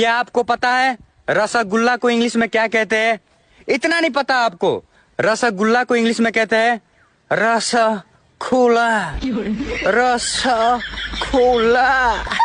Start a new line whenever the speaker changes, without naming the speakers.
क्या आपको पता है रसगुल्ला को इंग्लिश में क्या कहते हैं इतना नहीं पता आपको रसगुल्ला को इंग्लिश में कहते हैं रस खोला रस खोला